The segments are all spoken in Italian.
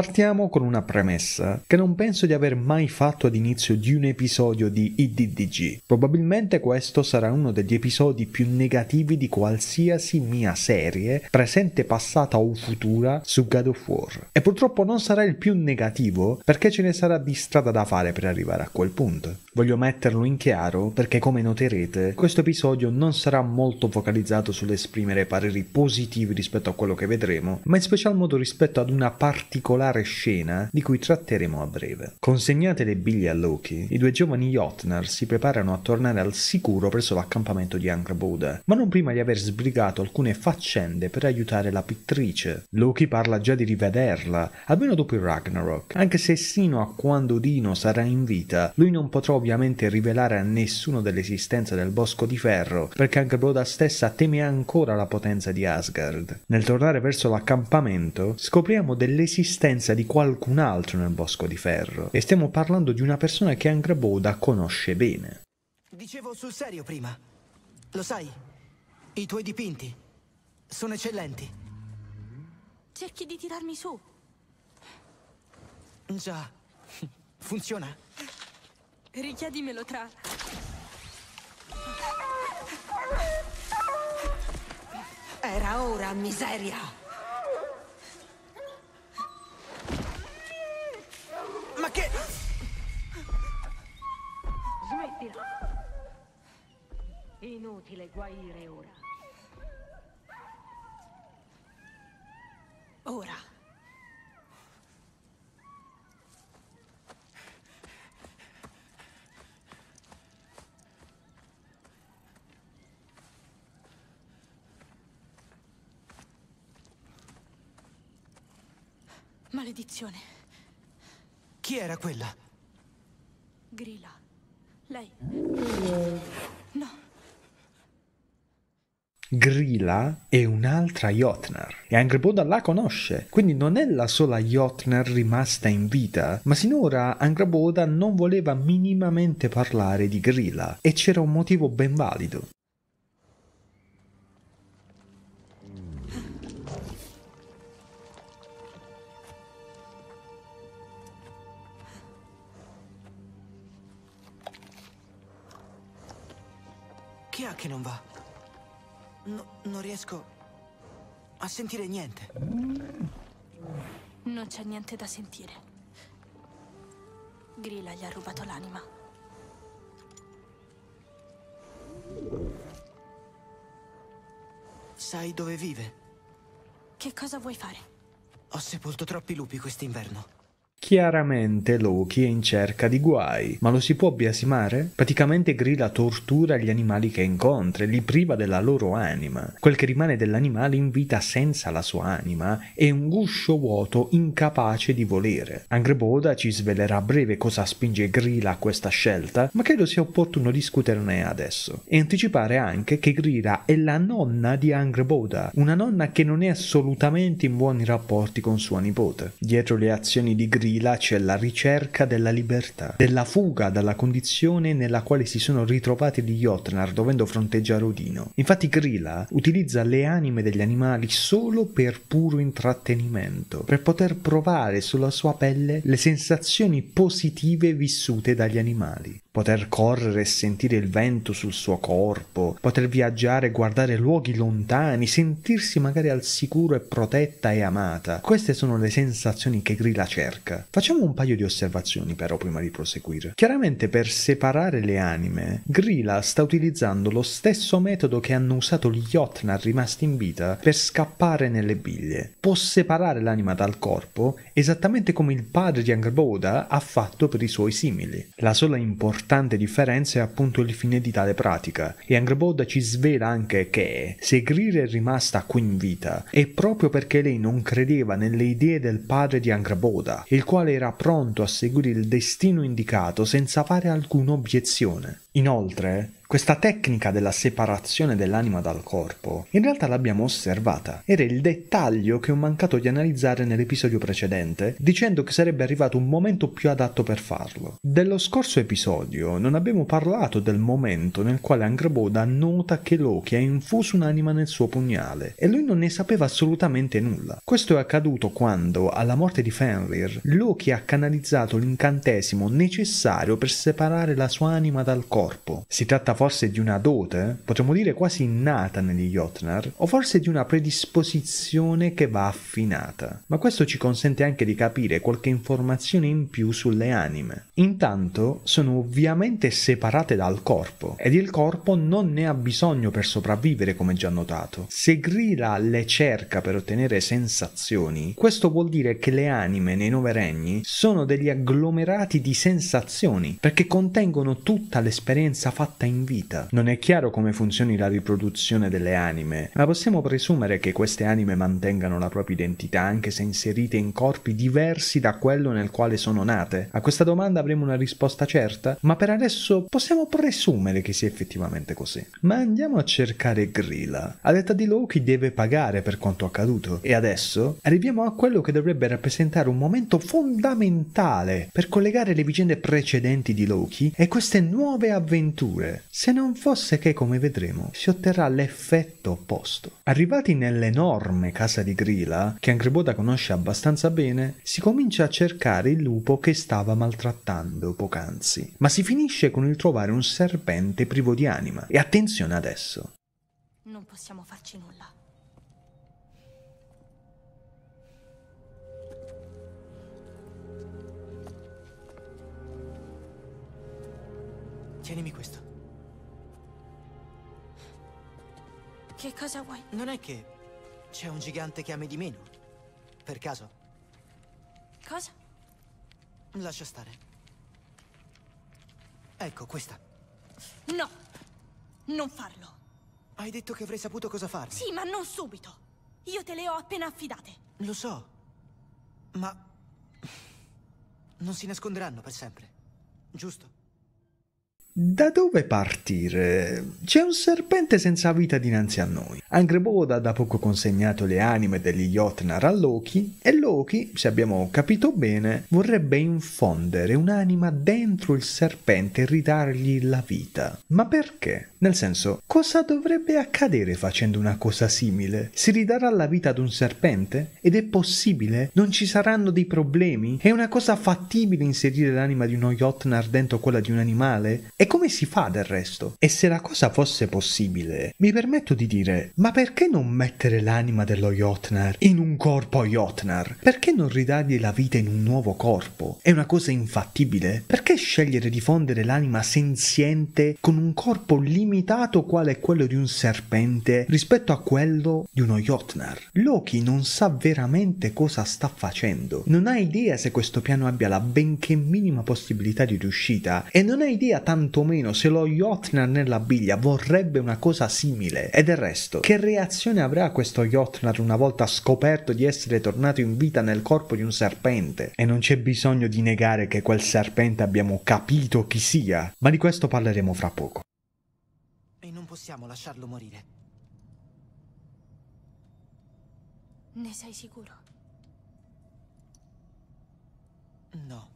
Partiamo con una premessa che non penso di aver mai fatto ad inizio di un episodio di IDDG. Probabilmente questo sarà uno degli episodi più negativi di qualsiasi mia serie, presente, passata o futura, su God of War. E purtroppo non sarà il più negativo perché ce ne sarà di strada da fare per arrivare a quel punto. Voglio metterlo in chiaro perché come noterete questo episodio non sarà molto focalizzato sull'esprimere pareri positivi rispetto a quello che vedremo, ma in special modo rispetto ad una particolare scena di cui tratteremo a breve. Consegnate le biglie a Loki, i due giovani Jotnar si preparano a tornare al sicuro presso l'accampamento di Angrabuda, ma non prima di aver sbrigato alcune faccende per aiutare la pittrice. Loki parla già di rivederla, almeno dopo il Ragnarok, anche se sino a quando Dino sarà in vita, lui non potrà ovviamente rivelare a nessuno dell'esistenza del Bosco di Ferro, perché anche Broda stessa teme ancora la potenza di Asgard. Nel tornare verso l'accampamento, scopriamo dell'esistenza di qualcun altro nel Bosco di Ferro, e stiamo parlando di una persona che anche Broda conosce bene. Dicevo sul serio prima. Lo sai, i tuoi dipinti sono eccellenti. Cerchi di tirarmi su. Già, funziona. Richiedimelo tra... Era ora, miseria! Maledizione. Chi era quella? Grilla. Lei. No. Grilla è un'altra Jotnar e anche Boda la conosce, quindi non è la sola Jotnar rimasta in vita, ma sinora Angraboda non voleva minimamente parlare di Grilla e c'era un motivo ben valido. Che ha che non va? No, non riesco a sentire niente. Non c'è niente da sentire. Grilla gli ha rubato l'anima. Sai dove vive? Che cosa vuoi fare? Ho sepolto troppi lupi quest'inverno. Chiaramente Loki è in cerca di guai, ma lo si può biasimare? Praticamente Grilla tortura gli animali che incontra e li priva della loro anima. Quel che rimane dell'animale in vita senza la sua anima è un guscio vuoto incapace di volere. Angreboda ci svelerà a breve cosa spinge Grilla a questa scelta, ma credo sia opportuno discuterne adesso. E anticipare anche che Grilla è la nonna di Angreboda, una nonna che non è assolutamente in buoni rapporti con sua nipote. Dietro le azioni di Grilla grida c'è la ricerca della libertà, della fuga dalla condizione nella quale si sono ritrovati gli Jotnar dovendo fronteggiare Odino. Infatti Grilla utilizza le anime degli animali solo per puro intrattenimento, per poter provare sulla sua pelle le sensazioni positive vissute dagli animali poter correre e sentire il vento sul suo corpo, poter viaggiare, e guardare luoghi lontani, sentirsi magari al sicuro e protetta e amata. Queste sono le sensazioni che Grilla cerca. Facciamo un paio di osservazioni però prima di proseguire. Chiaramente per separare le anime, Grilla sta utilizzando lo stesso metodo che hanno usato gli Jotnar rimasti in vita per scappare nelle biglie. Può separare l'anima dal corpo esattamente come il padre di Angerboda ha fatto per i suoi simili. La sola importanza importante differenza è appunto il fine di tale pratica e Angreboda ci svela anche che se Segrire è rimasta qui in vita è proprio perché lei non credeva nelle idee del padre di Angreboda, il quale era pronto a seguire il destino indicato senza fare alcuna obiezione. Inoltre, questa tecnica della separazione dell'anima dal corpo in realtà l'abbiamo osservata, era il dettaglio che ho mancato di analizzare nell'episodio precedente, dicendo che sarebbe arrivato un momento più adatto per farlo. Dello scorso episodio non abbiamo parlato del momento nel quale Angraboda nota che Loki ha infuso un'anima nel suo pugnale e lui non ne sapeva assolutamente nulla. Questo è accaduto quando, alla morte di Fenrir, Loki ha canalizzato l'incantesimo necessario per separare la sua anima dal corpo. Si tratta forse di una dote, potremmo dire quasi innata negli Jotnar, o forse di una predisposizione che va affinata. Ma questo ci consente anche di capire qualche informazione in più sulle anime. Intanto sono ovviamente separate dal corpo, ed il corpo non ne ha bisogno per sopravvivere come già notato. Se Grilla le cerca per ottenere sensazioni, questo vuol dire che le anime nei nove regni sono degli agglomerati di sensazioni, perché contengono tutta l'esperienza fatta in vita. Non è chiaro come funzioni la riproduzione delle anime, ma possiamo presumere che queste anime mantengano la propria identità anche se inserite in corpi diversi da quello nel quale sono nate. A questa domanda avremo una risposta certa, ma per adesso possiamo presumere che sia effettivamente così. Ma andiamo a cercare Grilla. A detta di Loki deve pagare per quanto accaduto e adesso arriviamo a quello che dovrebbe rappresentare un momento fondamentale per collegare le vicende precedenti di Loki e queste nuove avventure se non fosse che, come vedremo, si otterrà l'effetto opposto. Arrivati nell'enorme casa di Grilla, che Angreboda conosce abbastanza bene, si comincia a cercare il lupo che stava maltrattando poc'anzi, ma si finisce con il trovare un serpente privo di anima. E attenzione adesso! Non possiamo farci nulla. Tienimi questo. Che cosa vuoi? Non è che c'è un gigante che ami di meno? Per caso? Cosa? Lascia stare. Ecco, questa. No! Non farlo! Hai detto che avrei saputo cosa fare. Sì, ma non subito! Io te le ho appena affidate. Lo so. Ma... Non si nasconderanno per sempre. Giusto? Da dove partire? C'è un serpente senza vita dinanzi a noi. Angreboda ha da poco consegnato le anime degli Jotnar a Loki e Loki, se abbiamo capito bene, vorrebbe infondere un'anima dentro il serpente e ridargli la vita. Ma perché? Nel senso, cosa dovrebbe accadere facendo una cosa simile? Si ridarà la vita ad un serpente? Ed è possibile? Non ci saranno dei problemi? È una cosa fattibile inserire l'anima di uno Jotnar dentro quella di un animale? E come si fa del resto? E se la cosa fosse possibile, mi permetto di dire, ma perché non mettere l'anima dello Jotnar in un corpo Jotnar? Perché non ridargli la vita in un nuovo corpo? È una cosa infattibile? Perché scegliere di fondere l'anima senziente con un corpo limitato quale quello di un serpente rispetto a quello di uno Jotnar? Loki non sa veramente cosa sta facendo, non ha idea se questo piano abbia la benché minima possibilità di riuscita e non ha idea tanto quantomeno se lo Jotnar nella biglia vorrebbe una cosa simile. E del resto, che reazione avrà questo Jotnar una volta scoperto di essere tornato in vita nel corpo di un serpente? E non c'è bisogno di negare che quel serpente abbiamo capito chi sia, ma di questo parleremo fra poco. E non possiamo lasciarlo morire. Ne sei sicuro? No.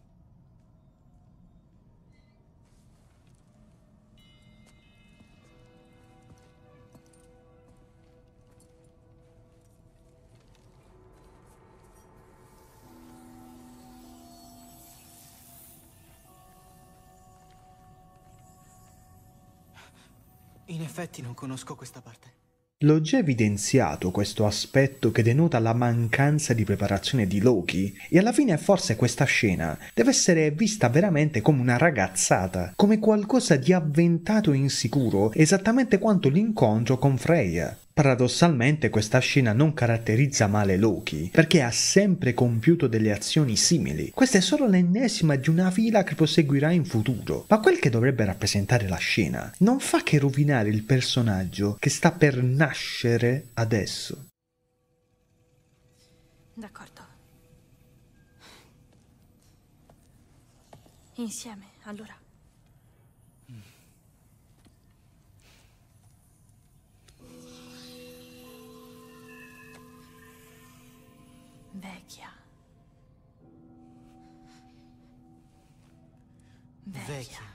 In effetti non conosco questa parte. L'ho già evidenziato questo aspetto che denota la mancanza di preparazione di Loki e alla fine forse questa scena deve essere vista veramente come una ragazzata, come qualcosa di avventato e insicuro, esattamente quanto l'incontro con Freya. Paradossalmente questa scena non caratterizza male Loki, perché ha sempre compiuto delle azioni simili. Questa è solo l'ennesima di una fila che proseguirà in futuro, ma quel che dovrebbe rappresentare la scena non fa che rovinare il personaggio che sta per nascere adesso. D'accordo. Insieme, allora. Mm. Vecchia. Vecchia.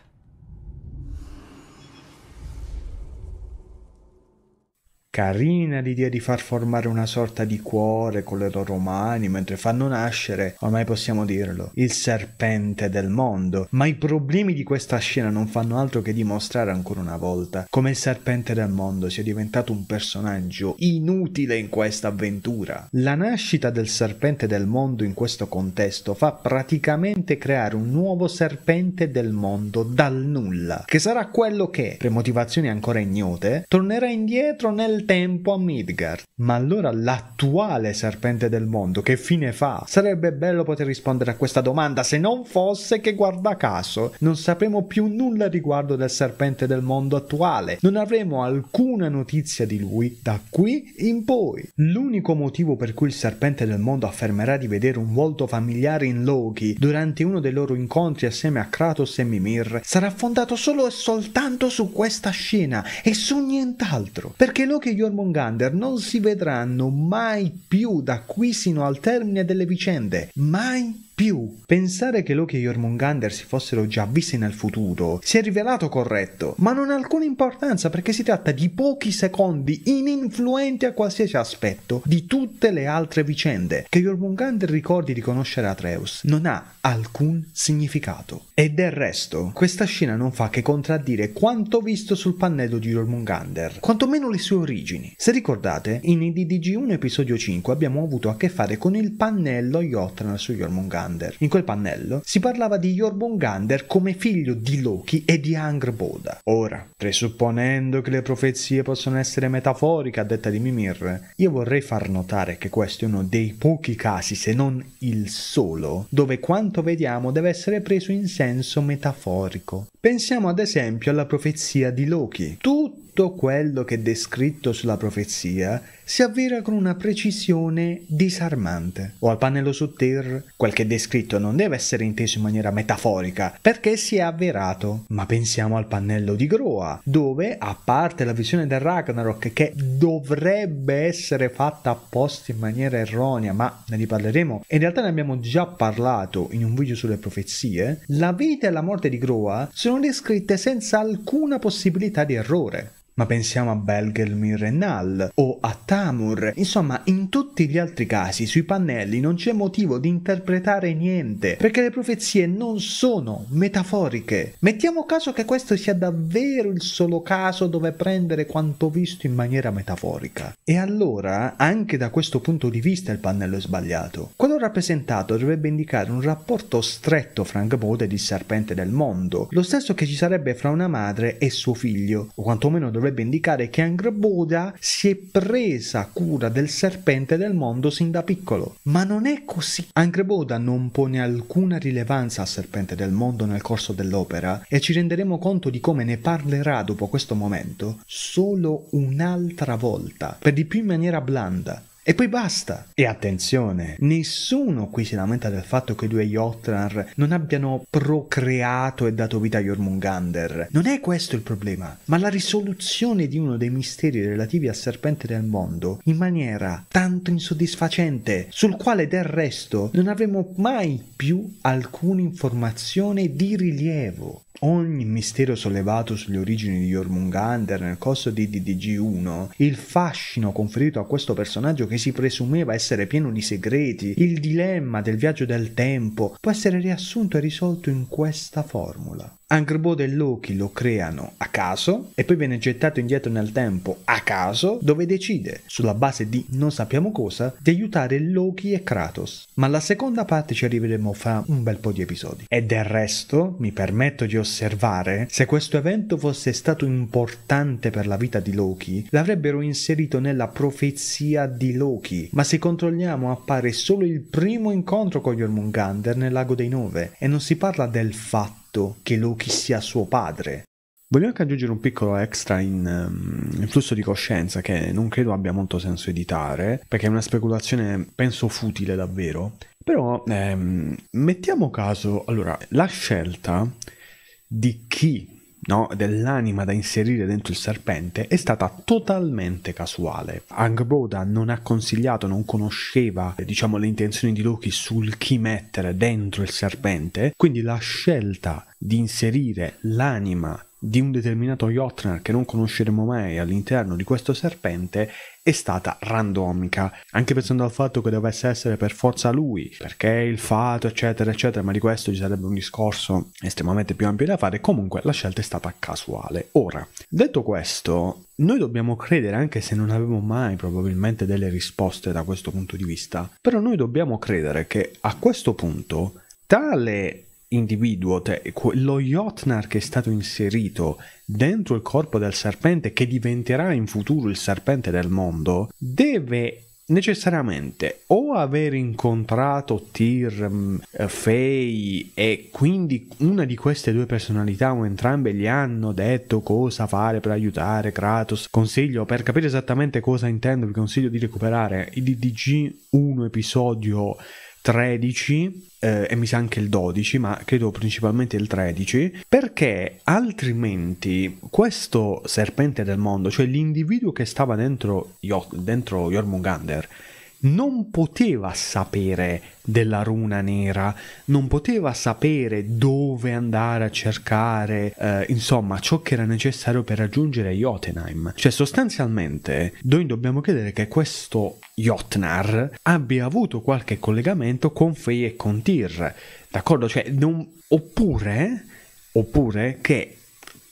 carina l'idea di far formare una sorta di cuore con le loro mani mentre fanno nascere, ormai possiamo dirlo, il serpente del mondo. Ma i problemi di questa scena non fanno altro che dimostrare ancora una volta come il serpente del mondo sia diventato un personaggio inutile in questa avventura. La nascita del serpente del mondo in questo contesto fa praticamente creare un nuovo serpente del mondo dal nulla, che sarà quello che, per motivazioni ancora ignote, tornerà indietro nel tempo a Midgard. Ma allora l'attuale serpente del mondo che fine fa? Sarebbe bello poter rispondere a questa domanda se non fosse che guarda caso non sapremo più nulla riguardo del serpente del mondo attuale, non avremo alcuna notizia di lui da qui in poi. L'unico motivo per cui il serpente del mondo affermerà di vedere un volto familiare in Loki durante uno dei loro incontri assieme a Kratos e Mimir sarà fondato solo e soltanto su questa scena e su nient'altro, perché Loki Jormungandr non si vedranno mai più da qui sino al termine delle vicende, mai più. Più, pensare che Loki e Jormungandr si fossero già visti nel futuro si è rivelato corretto, ma non ha alcuna importanza perché si tratta di pochi secondi ininfluenti a qualsiasi aspetto di tutte le altre vicende che Jormungandr ricordi di conoscere Atreus. Non ha alcun significato. E del resto, questa scena non fa che contraddire quanto visto sul pannello di Jormungandr, quantomeno le sue origini. Se ricordate, in DDG1 episodio 5 abbiamo avuto a che fare con il pannello Jotnar su Jormungandr Gander. In quel pannello si parlava di Jormungandr come figlio di Loki e di Angrboda. Ora, presupponendo che le profezie possano essere metaforiche a detta di Mimir, io vorrei far notare che questo è uno dei pochi casi, se non il solo, dove quanto vediamo deve essere preso in senso metaforico. Pensiamo ad esempio alla profezia di Loki. Tutti tutto quello che è descritto sulla profezia si avvera con una precisione disarmante. O al pannello su terra, quel che è descritto non deve essere inteso in maniera metaforica, perché si è avverato. Ma pensiamo al pannello di Groa, dove, a parte la visione del Ragnarok, che dovrebbe essere fatta apposta in maniera erronea, ma ne riparleremo, in realtà ne abbiamo già parlato in un video sulle profezie, la vita e la morte di Groa sono descritte senza alcuna possibilità di errore ma pensiamo a Belgelmir Renal o a Tamur. Insomma, in tutti gli altri casi sui pannelli non c'è motivo di interpretare niente, perché le profezie non sono metaforiche. Mettiamo caso che questo sia davvero il solo caso dove prendere quanto visto in maniera metaforica. E allora, anche da questo punto di vista il pannello è sbagliato. Quello rappresentato dovrebbe indicare un rapporto stretto fra Angamode ed il serpente del mondo, lo stesso che ci sarebbe fra una madre e suo figlio, o quantomeno dovrebbe dovrebbe indicare che Angry Buddha si è presa cura del serpente del mondo sin da piccolo. Ma non è così. Angry Buddha non pone alcuna rilevanza al serpente del mondo nel corso dell'opera e ci renderemo conto di come ne parlerà dopo questo momento solo un'altra volta, per di più in maniera blanda. E poi basta. E attenzione, nessuno qui si lamenta del fatto che i due Jotnar non abbiano procreato e dato vita a Jormungander. Non è questo il problema, ma la risoluzione di uno dei misteri relativi al serpente del mondo in maniera tanto insoddisfacente, sul quale del resto non avremo mai più alcuna informazione di rilievo ogni mistero sollevato sulle origini di Jormungander nel corso di DDG1, il fascino conferito a questo personaggio che si presumeva essere pieno di segreti, il dilemma del viaggio del tempo, può essere riassunto e risolto in questa formula. Angry e Loki lo creano a caso e poi viene gettato indietro nel tempo a caso dove decide, sulla base di non sappiamo cosa, di aiutare Loki e Kratos. Ma alla seconda parte ci arriveremo fra un bel po' di episodi. E del resto mi permetto di osservare, se questo evento fosse stato importante per la vita di Loki, l'avrebbero inserito nella profezia di Loki, ma se controlliamo appare solo il primo incontro con Jormungandr nel lago dei nove e non si parla del fatto fatto che Loki sia suo padre. Voglio anche aggiungere un piccolo extra in, ehm, in, flusso di coscienza che non credo abbia molto senso editare, perché è una speculazione penso futile davvero. Però ehm, mettiamo caso, allora, la scelta di chi no, dell'anima da inserire dentro il serpente è stata totalmente casuale. Angboda non ha consigliato, non conosceva diciamo, le intenzioni di Loki sul chi mettere dentro il serpente, quindi la scelta di inserire l'anima di un determinato Jotnar che non conosceremo mai all'interno di questo serpente è stata randomica, anche pensando al fatto che dovesse essere per forza lui, perché il fato, eccetera, eccetera, ma di questo ci sarebbe un discorso estremamente più ampio da fare, comunque la scelta è stata casuale. Ora, detto questo, noi dobbiamo credere, anche se non avevo mai probabilmente delle risposte da questo punto di vista, però noi dobbiamo credere che a questo punto tale individuo, te, cioè, lo Jotnar che è stato inserito dentro il corpo del serpente, che diventerà in futuro il serpente del mondo, deve necessariamente o aver incontrato Tyr, mm, Fei e quindi una di queste due personalità o entrambe gli hanno detto cosa fare per aiutare Kratos consiglio per capire esattamente cosa intendo vi consiglio di recuperare il DDG 1 episodio 13 eh, e mi sa anche il 12, ma credo principalmente il 13, perché altrimenti questo serpente del mondo, cioè l'individuo che stava dentro, Yo- dentro Jormungander, non poteva sapere della runa nera, non poteva sapere dove andare a cercare, eh, insomma, ciò che era necessario per raggiungere Jotunheim. Cioè, sostanzialmente, noi dobbiamo credere che questo Jotnar abbia avuto qualche collegamento con Fei e con Tyr, d'accordo? Cioè, non... oppure, oppure che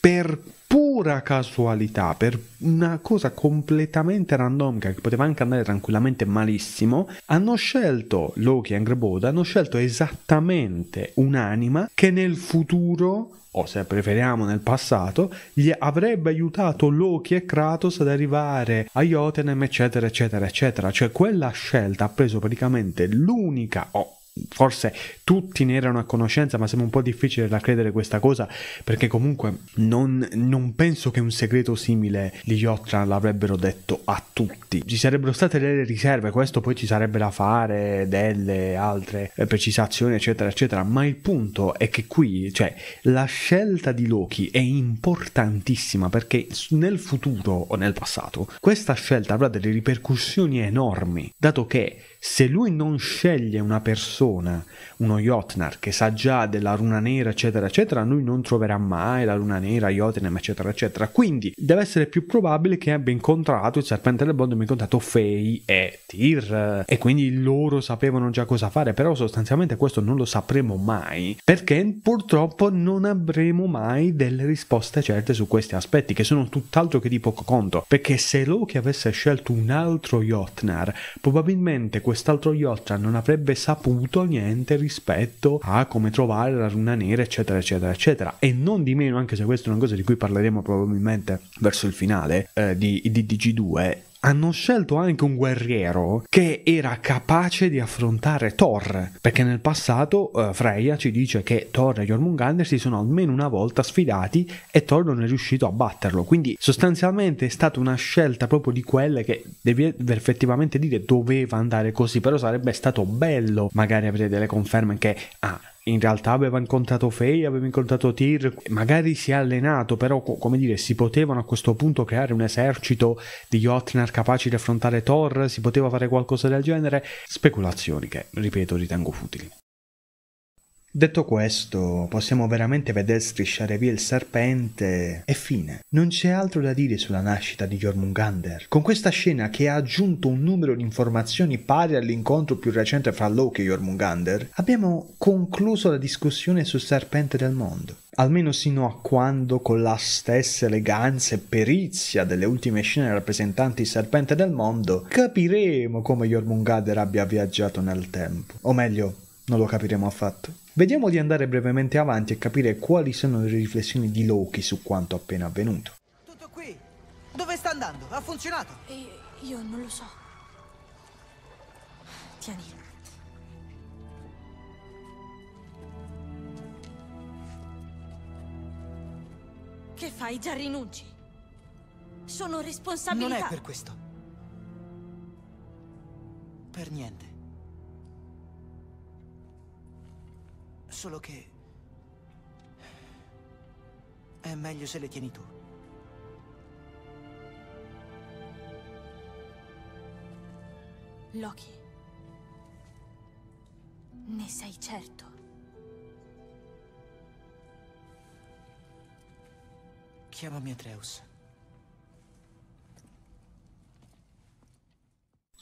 per pura casualità, per una cosa completamente randomica che poteva anche andare tranquillamente malissimo, hanno scelto Loki e Angry Bird, hanno scelto esattamente un'anima che nel futuro o se preferiamo nel passato, gli avrebbe aiutato Loki e Kratos ad arrivare a Jotunheim, eccetera, eccetera, eccetera. Cioè quella scelta ha preso praticamente l'unica o oh, forse tutti ne erano a conoscenza, ma sembra un po' difficile da credere questa cosa, perché comunque non, non penso che un segreto simile gli Jotran l'avrebbero detto a tutti. Ci sarebbero state delle riserve, questo poi ci sarebbe da fare delle altre eh, precisazioni, eccetera, eccetera, ma il punto è che qui, cioè, la scelta di Loki è importantissima perché nel futuro o nel passato questa scelta avrà delle ripercussioni enormi, dato che se lui non sceglie una persona, uno Jotnar, che sa già della runa nera, eccetera, eccetera, lui non troverà mai la runa nera, Jotnem, eccetera, eccetera. Quindi deve essere più probabile che abbia incontrato il serpente del mondo, abbia incontrato Fei e Tyr, e quindi loro sapevano già cosa fare, però sostanzialmente questo non lo sapremo mai, perché purtroppo non avremo mai delle risposte certe su questi aspetti, che sono tutt'altro che di poco conto, perché se Loki avesse scelto un altro Jotnar, probabilmente quest'altro Yotra non avrebbe saputo niente rispetto a come trovare la runa nera, eccetera, eccetera, eccetera. E non di meno, anche se questa è una cosa di cui parleremo probabilmente verso il finale eh, di, ddg 2 hanno scelto anche un guerriero che era capace di affrontare Thor, perché nel passato uh, Freya ci dice che Thor e Jormungandr si sono almeno una volta sfidati e Thor non è riuscito a batterlo, quindi sostanzialmente è stata una scelta proprio di quelle che devi effettivamente dire doveva andare così, però sarebbe stato bello magari avere delle conferme che ah, in realtà aveva incontrato Fei, aveva incontrato Tyr, magari si è allenato, però come dire, si potevano a questo punto creare un esercito di Jotnar capaci di affrontare Thor, si poteva fare qualcosa del genere, speculazioni che, ripeto, ritengo futili. Detto questo, possiamo veramente vedere strisciare via il serpente e fine. Non c'è altro da dire sulla nascita di Jormungander, con questa scena che ha aggiunto un numero di informazioni pari all'incontro più recente fra Loki e Jormungander, abbiamo concluso la discussione sul serpente del mondo almeno sino a quando con la stessa eleganza e perizia delle ultime scene rappresentanti il serpente del mondo, capiremo come Jormungander abbia viaggiato nel tempo. O meglio, non lo capiremo affatto. Vediamo di andare brevemente avanti e capire quali sono le riflessioni di Loki su quanto appena avvenuto. Tutto qui. Dove sta andando? Ha funzionato? E io non lo so. Tieni. Che fai? Già rinunci? Sono responsabilità... Non è per questo. Per niente. Solo che... È meglio se le tieni tu. Loki. Ne sei certo? Chiamami Atreus.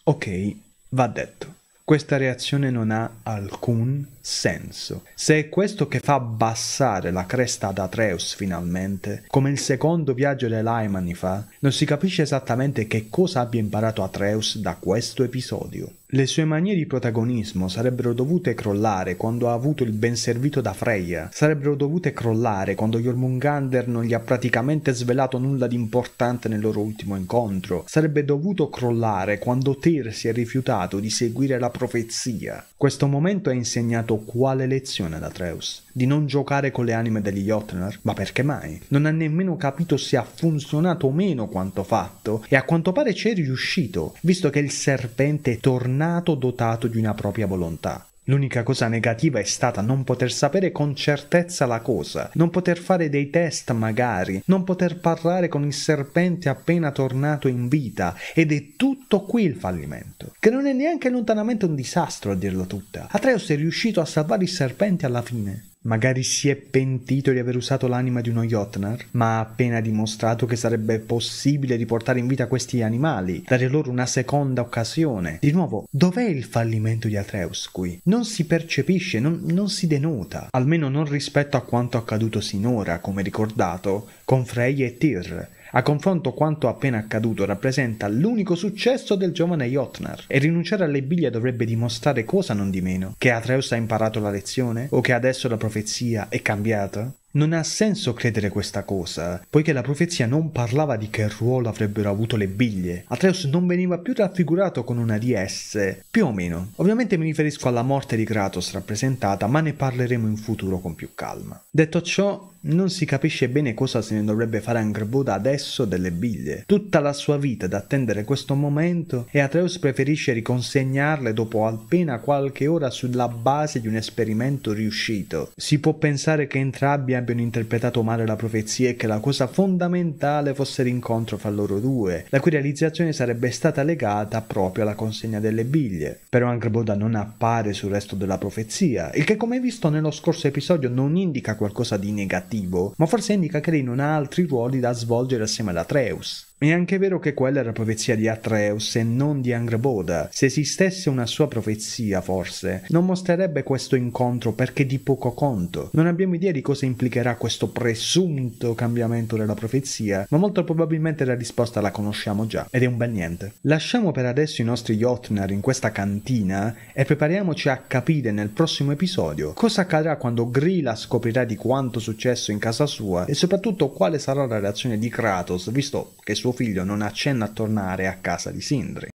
Ok, va detto. Questa reazione non ha alcun senso. Se è questo che fa abbassare la cresta ad Atreus finalmente, come il secondo viaggio dell'Aim anni fa, non si capisce esattamente che cosa abbia imparato Atreus da questo episodio. Le sue manie di protagonismo sarebbero dovute crollare quando ha avuto il ben servito da Freya, sarebbero dovute crollare quando Jormungander non gli ha praticamente svelato nulla di importante nel loro ultimo incontro, sarebbe dovuto crollare quando Tyr si è rifiutato di seguire la profezia. Questo momento ha insegnato quale lezione ad Atreus? Di non giocare con le anime degli Jotnar? Ma perché mai? Non ha nemmeno capito se ha funzionato o meno quanto fatto e a quanto pare ci è riuscito, visto che il serpente è tornato dotato di una propria volontà. L'unica cosa negativa è stata non poter sapere con certezza la cosa, non poter fare dei test magari, non poter parlare con il serpente appena tornato in vita ed è tutto qui il fallimento, che non è neanche lontanamente un disastro a dirla tutta. Atreus è riuscito a salvare il serpente alla fine, Magari si è pentito di aver usato l'anima di uno Jotnar, ma ha appena dimostrato che sarebbe possibile riportare in vita questi animali, dare loro una seconda occasione. Di nuovo, dov'è il fallimento di Atreus qui? Non si percepisce, non, non si denota, almeno non rispetto a quanto accaduto sinora, come ricordato, con Frey e Tyr, a confronto quanto appena accaduto rappresenta l'unico successo del giovane Jotnar e rinunciare alle biglie dovrebbe dimostrare cosa non di meno, che Atreus ha imparato la lezione o che adesso la profezia è cambiata? Non ha senso credere questa cosa, poiché la profezia non parlava di che ruolo avrebbero avuto le biglie. Atreus non veniva più raffigurato con una di esse, più o meno. Ovviamente mi riferisco alla morte di Kratos rappresentata, ma ne parleremo in futuro con più calma. Detto ciò, non si capisce bene cosa se ne dovrebbe fare Angerwood adesso delle biglie. Tutta la sua vita ad attendere questo momento e Atreus preferisce riconsegnarle dopo appena qualche ora sulla base di un esperimento riuscito. Si può pensare che entrambi abbiano interpretato male la profezia e che la cosa fondamentale fosse l'incontro fra loro due, la cui realizzazione sarebbe stata legata proprio alla consegna delle biglie. Però Angerwood non appare sul resto della profezia, il che come visto nello scorso episodio non indica qualcosa di negativo cattivo, ma forse indica che lei non ha altri ruoli da svolgere assieme ad Atreus. È anche vero che quella era la profezia di Atreus e non di Angreboda. Se esistesse una sua profezia, forse, non mostrerebbe questo incontro perché di poco conto. Non abbiamo idea di cosa implicherà questo presunto cambiamento della profezia, ma molto probabilmente la risposta la conosciamo già, ed è un bel niente. Lasciamo per adesso i nostri Jotnar in questa cantina e prepariamoci a capire nel prossimo episodio cosa accadrà quando Grilla scoprirà di quanto successo in casa sua e soprattutto quale sarà la reazione di Kratos, visto che su suo figlio non accenna a tornare a casa di Sindri.